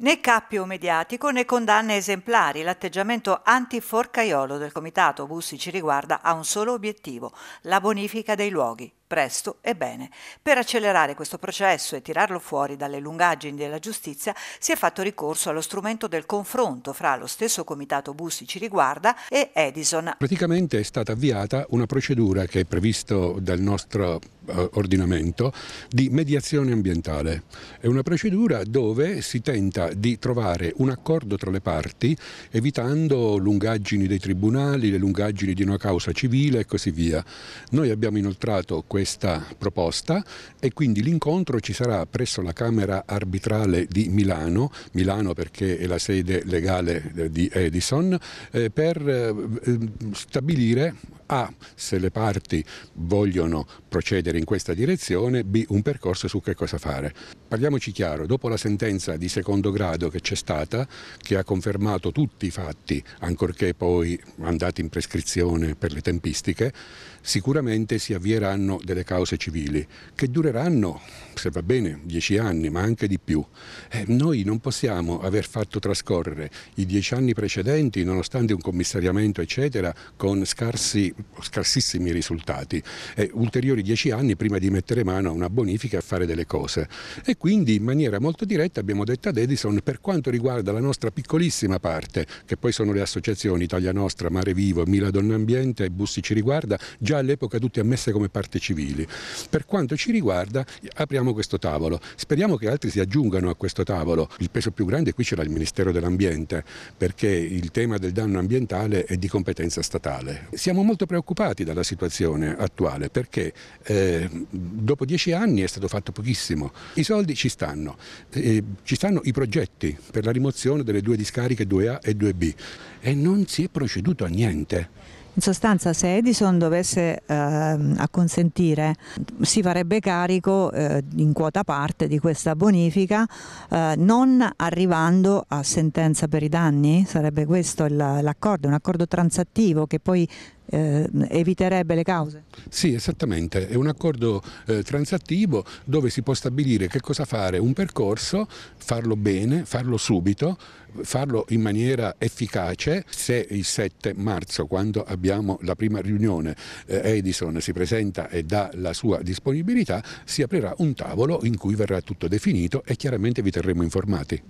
Né cappio mediatico né condanne esemplari, l'atteggiamento antiforcaiolo del comitato Bussi ci riguarda ha un solo obiettivo, la bonifica dei luoghi, presto e bene. Per accelerare questo processo e tirarlo fuori dalle lungaggini della giustizia si è fatto ricorso allo strumento del confronto fra lo stesso comitato Bussi ci riguarda e Edison. Praticamente è stata avviata una procedura che è prevista dal nostro eh, ordinamento di mediazione ambientale. È una procedura dove si tenta di trovare un accordo tra le parti evitando lungaggini dei tribunali, le lungaggini di una causa civile e così via. Noi abbiamo inoltrato questa proposta e quindi l'incontro ci sarà presso la Camera Arbitrale di Milano, Milano perché è la sede legale eh, di Edison, eh, per eh, eh, stabilire A, se le parti vogliono procedere in questa direzione, B un percorso su che cosa fare. Parliamoci chiaro, dopo la sentenza di secondo grado che c'è stata, che ha confermato tutti i fatti, ancorché poi andati in prescrizione per le tempistiche, sicuramente si avvieranno delle cause civili che dureranno, se va bene, dieci anni, ma anche di più. Eh, noi non possiamo aver fatto trascorrere i dieci anni precedenti, nonostante un commissariamento, eccetera, con scarsi, scarsissimi risultati. Eh, ulteriori dieci anni anni prima di mettere mano a una bonifica e fare delle cose. E quindi in maniera molto diretta abbiamo detto ad Edison per quanto riguarda la nostra piccolissima parte, che poi sono le associazioni Italia Nostra, Mare Vivo, Mila Donna Ambiente e Bussi ci riguarda, già all'epoca tutte ammesse come parte civili. Per quanto ci riguarda apriamo questo tavolo. Speriamo che altri si aggiungano a questo tavolo. Il peso più grande qui c'era il Ministero dell'Ambiente perché il tema del danno ambientale è di competenza statale. Siamo molto preoccupati dalla situazione attuale perché eh, eh, dopo dieci anni è stato fatto pochissimo. I soldi ci stanno, eh, ci stanno i progetti per la rimozione delle due discariche 2A e 2B e non si è proceduto a niente. In sostanza se Edison dovesse eh, acconsentire si farebbe carico eh, in quota parte di questa bonifica eh, non arrivando a sentenza per i danni? Sarebbe questo l'accordo, un accordo transattivo che poi eh, eviterebbe le cause? Sì, esattamente, è un accordo eh, transattivo dove si può stabilire che cosa fare, un percorso, farlo bene, farlo subito, farlo in maniera efficace. Se il 7 marzo, quando abbiamo la prima riunione, eh, Edison si presenta e dà la sua disponibilità, si aprirà un tavolo in cui verrà tutto definito e chiaramente vi terremo informati.